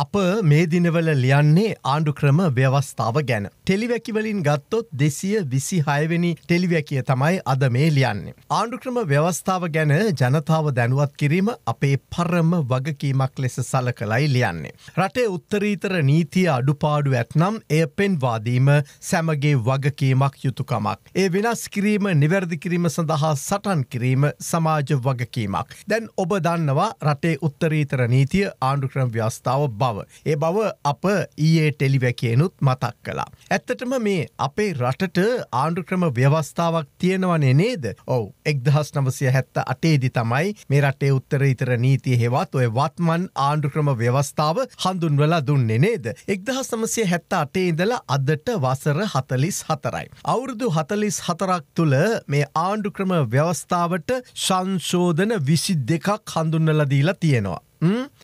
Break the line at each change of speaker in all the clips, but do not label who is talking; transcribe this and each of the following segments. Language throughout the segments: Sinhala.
අප මේ දිනවල ලියන්නේ ආණ්ඩු ක්‍රම ව්‍යවස්ථාව ගැන. ටෙලිවැකිවලින් ගත්තොත් දෙසිය විසි හයවෙනි ටෙලිවැකිය තමයි අද මේ ලියන්නේ. ආණ්ඩුක්‍රම ව්‍යවස්ථාව ගැන ජනතාව දැනුවත් කිරීම අපේ පරම වගකීමක් ලෙස සල කළයි ලියන්නේ. රටේ උත්තරීතර නීතිය අඩුපාඩු ඇත්නම් එය පෙන්වාදීම සැමගේ වගකීමක් යුතුකමක්. ඒ වෙනස් කිරීම නිවැරදි කිරීම සඳහා සටන් කිරීම සමාජ වගකීමක්. දැන් ඔබ දන්නවා රටේ උත්තරීතර නීතිය ආණ්ඩුක්‍රම ව්‍යවස්ථාව බා බව. ඒ බව අප ඊයේ ටෙලිවැකේනුත් මතක් කලා. ඇත්තටම මේ අපේ රටට ආණ්ඩුක්‍රම ව්‍යවස්ථාවක් තියෙනවනේ නේද ඔවු එක්දහස් නවසය හැත්ත අටේදි තමයි මේ රටේ උත්තර ඉතර නීතිය හෙවත් ඔය වත්මන් ආණ්ඩුක්‍රම ව්‍යවස්ථාව හඳුන්වලා දුන්නේ නේද. එක්දහස් නමසය හැත්ත අටේඉඳල අදට වසර හතලිස් හතරයි. අවුරුදු හතලිස් හතරක් තුළ මේ ආණ්ඩුක්‍රම ව්‍යවස්ථාවට සංශෝධන විසි දෙකක් හඳුන්නලදීලා තියෙනවා.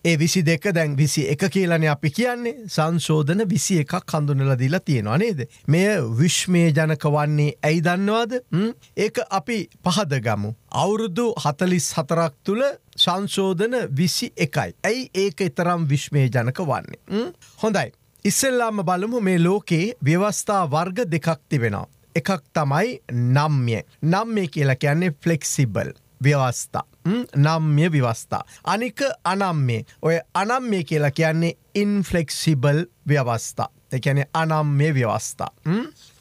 ඒ විසි දෙක දැන් විසි එක කියලන අපි කියන්නේ සංශෝධන විසි එකක් හඳුනල දිලා තියෙනවා නේද. මෙය විශ්මය ජනක වන්නේ ඇයි දන්නවාද ඒක අපි පහදගමු. අවුරුදු හතලිස් හතරක් තුළ සංශෝධන විසි එකයි. ඇයි ඒක එතරම් විශ්මය ජනක වන්නේ. හොඳයි. ඉස්සල්ලාම බලමු මේ ලෝකයේ ව්‍යවස්ථා වර්ග දෙකක් තිබෙනවා. එකක් තමයි නම්ය. නම්ය කියලා කියන්නේ ෆලෙක්සිබල් ව්‍යවස්ථා. නම්ය විවස්ථා. අනික අනම්මේ ඔය අනම්ය කියලා කියන්නේ ඉන්ෆලෙක්සිබල් ව්‍යවස්ථා. එකැන අනම්ය ව්‍යවස්ථා.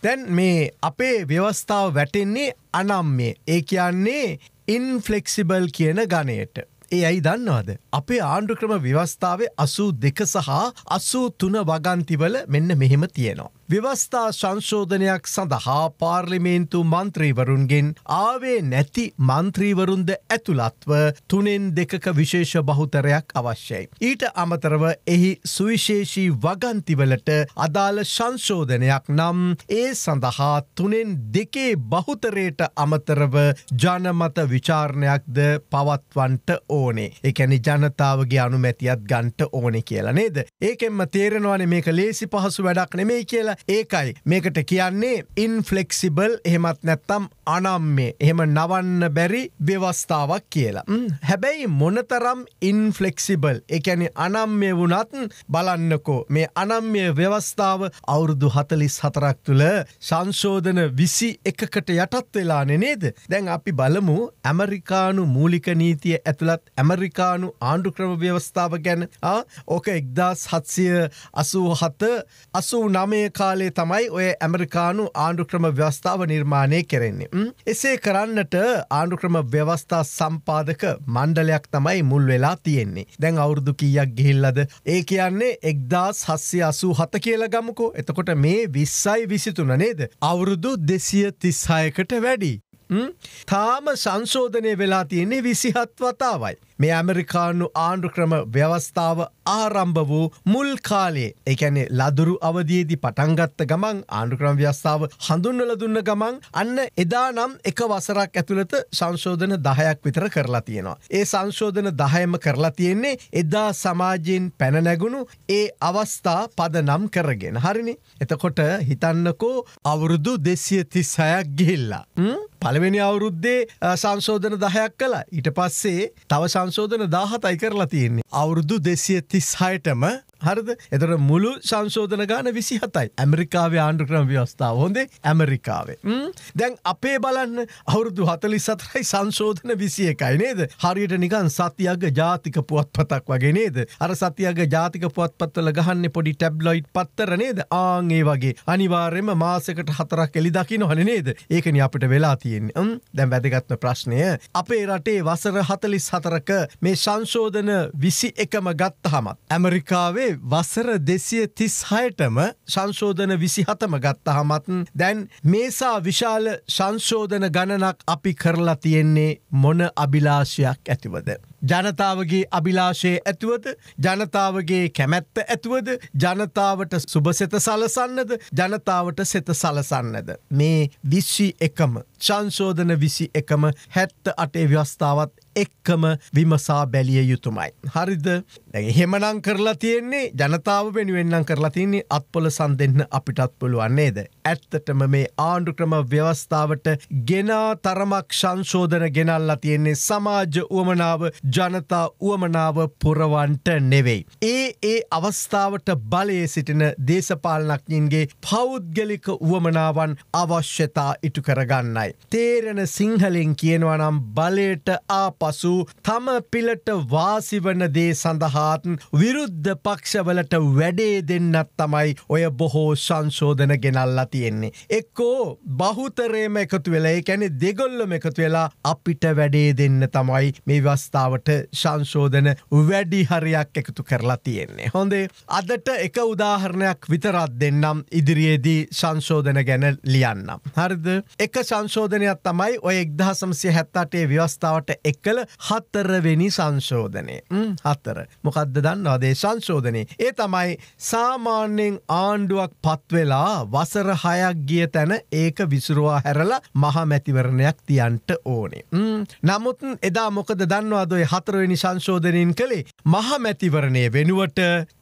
තැන් මේ අපේ ව්‍යවස්ථාව වැටෙන්නේ අනම්මේ ඒ කියන්නේ ඉන්ෆලෙක්සිබල් කියන ගණයට. ඒ ඇයි දන්නවාද. අපේ ආණ්ඩුක්‍රම ව්‍යවස්ථාවේ අසූ දෙක සහ අසූ තුන වගන්තිවල මෙන්න මෙහෙම තියෙනවා. ව්‍යවස්ථා සංශෝධනයක් සඳහා පාර්ලිමේන්තු මන්ත්‍රීවරුන්ගෙන් ආවේ නැති මන්ත්‍රීවරුන්ද ඇතුළත්ව තුනෙන් දෙකක විශේෂ බහුතරයක් අවශ්‍යයි. ඊට අමතරව එහි සුවිශේෂී වගන්තිවලට අදාළ සංශෝධනයක් නම් ඒ සඳහා තුනෙන් දෙකේ බහුතරයට අමතරව ජනමත විචාරණයක්ද පවත්වන්ට ඕනේ. එකැනි ජනතාවගේ අනුමැතියත් ගන්ට ඕනෙ කියලා නේද. ඒකෙන්ම තේරෙනවාන මේක ලේසි පහසු වැඩක් නෙමේ කියලා ඒකයි මේකට කියන්නේ ඉන්ෆලෙක්සිබල් එහෙමත් නැත්තම් අනම්මේ එහෙම නවන්න බැරි ව්‍යවස්ථාවක් කියලා. හැබැයි මොනතරම් ඉන්ෆලෙක්සිබල් එකැනි අනම්මය වුණත්න් බලන්නකෝ මේ අනම්ය ව්‍යවස්ථාව අවුරුදු හතලිස් හතරක් තුළ සංශෝධන විසි එකකට යටත් වෙලානෙ නේද. දැන් අපි බලමු ඇමරිකානු මූලික නීතිය ඇතුළත් ඇමරිකානු ආණ්ඩුක්‍රම ව්‍යවස්ථාව ගැන ඕක එක්දස් හත්සිය අසූ හත අසූ නමය කාලේ තමයි ඔය ඇමරිකානු ආණ්ඩුක්‍රම ව්‍යවස්ථාව නිර්මාණය කෙරෙන්නේ. එසේ කරන්නට ආණ්ඩුක්‍රම ව්‍යවස්ථා සම්පාදක මණ්ඩලයක් තමයි මුල් වෙලා තියෙන්නේ. දැන් අවුරුදු කීයක් ගිහිල්ලද. ඒ කියන්නේ එක්දාස් හස්සේ අසූ හත කියල ගමුකෝ එතකොට මේ විස්සයි විසිතුන නේද. අවුරුදු දෙසිය තිස්හායකට වැඩි. තාම සංශෝධනය වෙලා තියෙන්නේ විසිහත් වතාවයි. මේ ඇමරිකානු ආණ්ඩුක්‍රම ව්‍යවස්ථාව ආරම්භ වූ මුල් කාලේ එකැනෙ ලදුරු අවදයේදි පටන්ගත්ත ගමන් ආණ්ඩුක්‍රම ව්‍යස්ථාව හඳුන්නල දුන්න ගමන් අන්න එදා නම් එක වසරක් ඇතුළත සංශෝධන දහයක් විතර කරලා තියෙනවා. ඒ සංශෝධන දහයම කරලා තියෙන්නේ එදා සමාජයෙන් පැනනැගුණු ඒ අවස්ථා පද නම් කරගෙන හරිනි එතකොට හිතන්නකෝ අවුරුදු දෙසිය තිස්සයක් ගිහිල්ලා. පළවෙනි අවුරුද්දේ සංශෝධන දහයක් කලා ඉට පස්සේ තව සංශෝධන දාහතයි කරලා තියෙන්නේ. අවුරුදු දෙසිය තිස්හයටම හරද එතට මුළු සංශෝධන ගාන විසි හතයි ඇමරිකාවේ ආණ්ඩුක්‍රම ව්‍යවස්ථාව හොඳේ ඇමරිකාවේ දැන් අපේ බලන්න අවුරුදු හතලි සතරයි සංශෝධන විසිය එකයි නේද හරියට නිකන් සතියග ජාතික පුවත් පතක් වගේ නේද අර සතියග ජාතික පුවත් පත්වල ගහන්න පොඩි ටැබ්ලොයිට් පත්තර නේද ආංඒ වගේ අනිවාර්යම මාසකට හතරක් එලි දකින හන නේද ඒකන අපිට වෙලා තියෙන් දැම් වැදගත්ම ප්‍රශ්නය අපේ රටේ වසර හතලිස් හතරක මේ සංශෝධන විසි එකම ගත්තහමත් ඇමරිකාවේ අපේ වසර දෙසිය තිස් හයටම සංශෝධන විසිහතම ගත්ත හමත්න් දැන් මේසා විශාල සංශෝධන ගණනක් අපි කරලා තියෙන්නේ මොන අභිලාශයක් ඇතිවද. ජනතාවගේ අභිලාශය ඇතුවද ජනතාවගේ කැමැත්ත ඇතුවද ජනතාවට සුභසෙත සලසන්නද ජනතාවට සෙත සලසන්නද. මේ විශ්ෂි එකම සංශෝධන විසි එකම හැත්ත අටේ ව්‍යස්ථාවත් එක්කම විමසා බැලිය යුතුමයි. හරිද හෙමනං කරලා තියෙන්නේ ජනතාව වෙනුවෙන්න්නම් කරලා තියන්නේ අත්පොල සන් දෙන්න අපිටත් පුළුවන්නේද. ඇත්තටම මේ ආණ්ඩු ක්‍රම ව්‍යවස්ථාවට ගෙනා තරමක් සංශෝධන ගෙනල්ලා තියෙන්නේ සමාජ වුවමනාව ජනතා වුවමනාව පුරවන්ට නෙවෙයි. ඒ ඒ අවස්ථාවට බලයේ සිටින දේශපාලනක්ඥින්ගේ පෞද්ගලික වුවමනාවන් අවශ්‍යතා ඉටු කරගන්නයි. තේරෙන සිංහලෙන් කියනවනම් බලයට ආප පසු තම පිලට වාසිවනදේ සඳහාත් විරුද්ධ පක්ෂවලට වැඩේ දෙන්නත් තමයි ඔය බොහෝ සංශෝධන ගෙනල්ලා තියෙන්නේ. එක්කෝ බහුතරේම එකතු වෙලා එකැනෙ දෙගොල්ලම එකතු වෙලා අපිට වැඩේ දෙන්න තමයි මේ වස්ථාවට සංශෝධන වැඩි හරියක් එකතු කරලා තියෙන්නේ. හොඳේ අදට එක උදාහරණයක් විතරත් දෙන්නම් ඉදිරියේදී සංශෝධන ගැන ලියන්නම්. හරිද එක සංශෝධනයක් තමයි ඔය එක්දහසම්සිය හැත්තාටේ ව්‍යවස්ථාවට එක කළ හත්තරවෙනි සංශෝධනය හත්තර මොකක්ද දන්න අදේ සංශෝධනය ඒ තමයි සාමාන්‍යෙන් ආණ්ඩුවක් පත්වෙලා වසර හයක් ගිය තැන ඒක විසුරවා හැරලා මහමැතිවරණයක් තියන්ට ඕනේ. නමුත් එදා මොකද දන්නවාදොයි හතරවෙනි සංශෝධනයෙන් කළේ මහමැතිවරණය වෙනුවට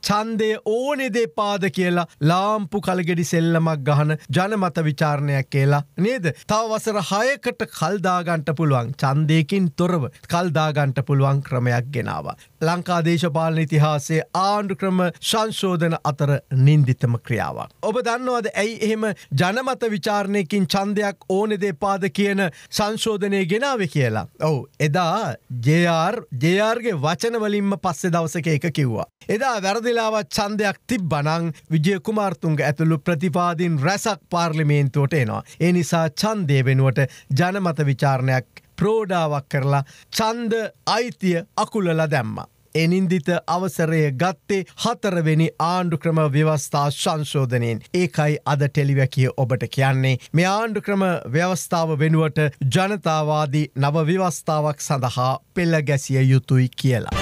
චන්දය ඕනෙදේ පාද කියලා ලාම්පු කළගෙඩි සෙල්ලමක් ගහන ජනමත විචාරණයක් කියලා නේද තව වසර හයකට කල්දාගන්ට පුළුවන් චන්දයකින් තොරව කල්දාගන්ට පුළුවන් ක්‍රමයක් ගෙනවා. ලංකා දේශපාලන ඉතිහාසේ ආණ්ඩුක්‍රම සංශෝධන අතර නින්දිතම ක්‍රියාවක්. ඔබ දන්නවද ඇයි එහෙම ජනමත විචාරණයකින් චන්දයක් ඕනෙදේ පාද කියන සංශෝධනය ගෙනාව කියලා. ඔවු එදා ජයාර් ජයාර්ගේ වචනවලින්ම පස්සෙ දවසක එක කිව්වා. එදා වැරදිලාවත් චන්දයක් තිබ බනං විජයකුමාර්තුන්ග ඇතුළු ප්‍රතිපාදින් රැසක් පාර්ලිමේන්තුවට එනවා. ඒ නිසා චන්දය වෙනුවට ජනමත විචාරණයක් ප්‍රෝඩාවක් කරලා චන්ද අයිතිය අකුලල දැම්ම. එනින්දිත අවසරය ගත්තේ හතරවෙනි ආණ්ඩුක්‍රම ව්‍යවස්ථා සංශෝධනයෙන් ඒකයි අද ටෙලිවැකිය ඔබට කියන්නේ මේ ආණ්ඩුක්‍රම ව්‍යවස්ථාව වෙනුවට ජනතාවාදී නව ව්‍යවස්ථාවක් සඳහා පෙල්ල ගැසිය යුතුයි කියලා.